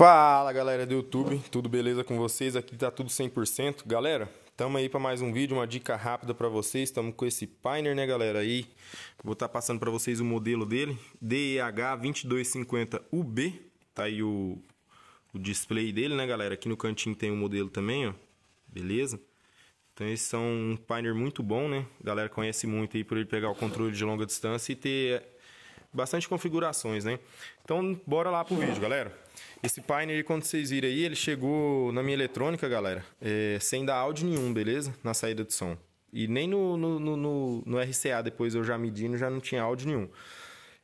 Fala galera do YouTube, tudo beleza com vocês? Aqui tá tudo 100%. Galera, tamo aí para mais um vídeo, uma dica rápida para vocês. Tamo com esse Pioneer, né galera? Aí vou estar tá passando para vocês o modelo dele, DEH2250UB. Tá aí o, o display dele, né galera? Aqui no cantinho tem o um modelo também, ó. Beleza? Então esses são um Pioneer muito bom, né? galera conhece muito aí por ele pegar o controle de longa distância e ter bastante configurações, né? Então, bora lá pro vídeo, galera. Esse Pioneer, quando vocês viram aí, ele chegou na minha eletrônica, galera, é, sem dar áudio nenhum, beleza? Na saída de som. E nem no, no, no, no RCA, depois eu já medindo, já não tinha áudio nenhum.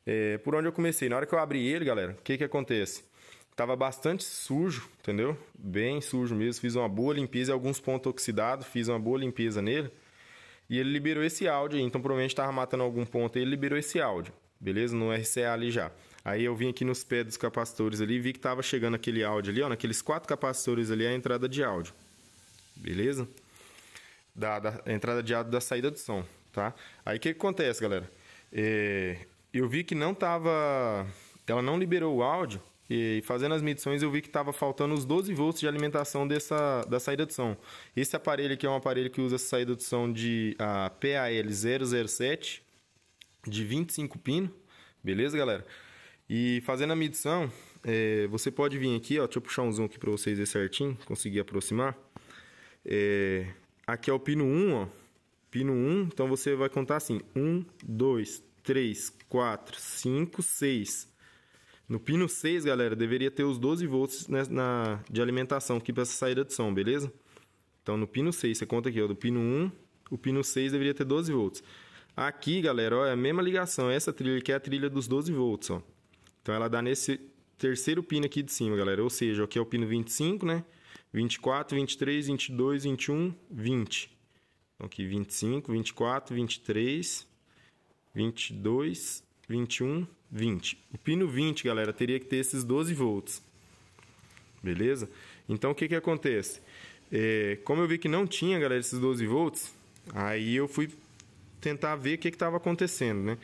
É, por onde eu comecei? Na hora que eu abri ele, galera, o que que acontece? Tava bastante sujo, entendeu? Bem sujo mesmo. Fiz uma boa limpeza, alguns pontos oxidados, fiz uma boa limpeza nele. E ele liberou esse áudio aí, então provavelmente tava matando algum ponto aí, ele liberou esse áudio beleza? No RCA ali já. Aí eu vim aqui nos pés dos capacitores ali e vi que estava chegando aquele áudio ali, ó, naqueles quatro capacitores ali a entrada de áudio, beleza? Da, da entrada de áudio da saída do som, tá? Aí o que, que, acontece, galera? É, eu vi que não tava, ela não liberou o áudio e fazendo as medições eu vi que estava faltando os 12 volts de alimentação dessa, da saída de som. Esse aparelho aqui é um aparelho que usa saída de som de ah, a PAL007, de 25 pino, beleza, galera? E fazendo a medição, é, você pode vir aqui, ó, deixa eu puxar um zoom aqui para vocês ver certinho, conseguir aproximar. É, aqui é o pino 1, ó, pino 1, então você vai contar assim, 1, 2, 3, 4, 5, 6. No pino 6, galera, deveria ter os 12 volts na, né, na de alimentação aqui para essa saída de som, beleza? Então no pino 6, você conta aqui, ó, do pino 1, o pino 6 deveria ter 12 volts. Aqui, galera, ó, é a mesma ligação. Essa trilha aqui é a trilha dos 12 volts, ó. Então ela dá nesse terceiro pino aqui de cima, galera. Ou seja, aqui é o pino 25, né? 24, 23, 22, 21, 20. Então aqui 25, 24, 23, 22, 21, 20. O pino 20, galera, teria que ter esses 12 volts. Beleza? Então o que que acontece? É, como eu vi que não tinha, galera, esses 12 volts, aí eu fui tentar ver o que estava acontecendo, né?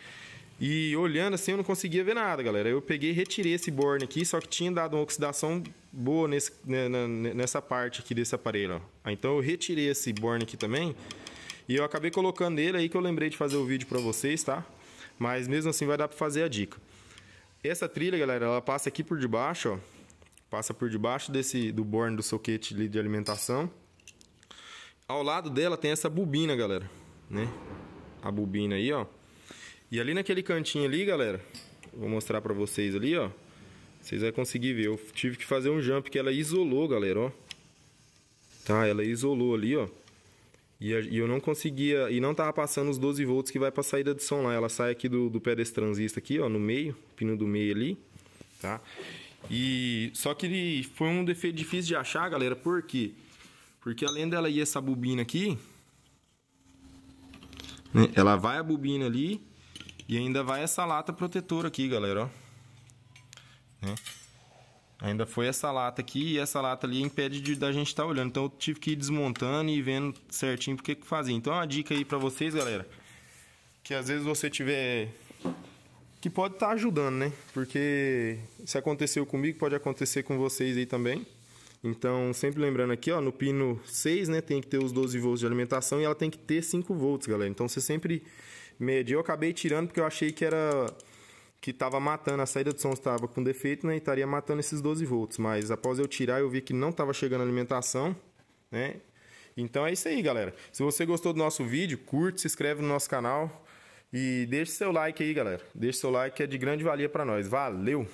E olhando assim, eu não conseguia ver nada, galera. Eu peguei e retirei esse borne aqui, só que tinha dado uma oxidação boa nesse, né, né, nessa parte aqui desse aparelho, ó. Então eu retirei esse borne aqui também e eu acabei colocando ele aí que eu lembrei de fazer o vídeo para vocês, tá? Mas mesmo assim vai dar para fazer a dica. Essa trilha, galera, ela passa aqui por debaixo, ó. Passa por debaixo desse do borne do soquete de alimentação. Ao lado dela tem essa bobina, galera, né? a bobina aí, ó. E ali naquele cantinho ali, galera, vou mostrar pra vocês ali, ó. Vocês vão conseguir ver. Eu tive que fazer um jump que ela isolou, galera, ó. Tá, ela isolou ali, ó. E, eu não conseguia... E não tava passando os 12 volts que vai pra saída de som lá. Ela sai aqui do, do pé desse transistor aqui, ó, no meio. Pino do meio ali, tá? E só que foi um defeito difícil de achar, galera. Por quê? Porque além dela ir essa bobina aqui, né? Ela vai a bobina ali e ainda vai essa lata protetora aqui, galera, ó. Né? Ainda foi essa lata aqui e essa lata ali impede de, da gente estar tá olhando. Então eu tive que ir desmontando e vendo certinho porque que fazia. Então é uma dica aí pra vocês, galera. Que às vezes você tiver... Que pode estar tá ajudando, né? Porque se aconteceu comigo, pode acontecer com vocês aí também. Então, sempre lembrando aqui, ó, no pino 6, né, tem que ter os 12 volts de alimentação e ela tem que ter 5 volts, galera. Então, você sempre mede. Eu acabei tirando porque eu achei que era que estava matando, a saída de som estava com defeito, né, e estaria matando esses 12 volts, mas após eu tirar, eu vi que não estava chegando a alimentação, né? Então é isso aí, galera. Se você gostou do nosso vídeo, curte, se inscreve no nosso canal e deixe seu like aí, galera. Deixe seu like é de grande valia para nós. Valeu.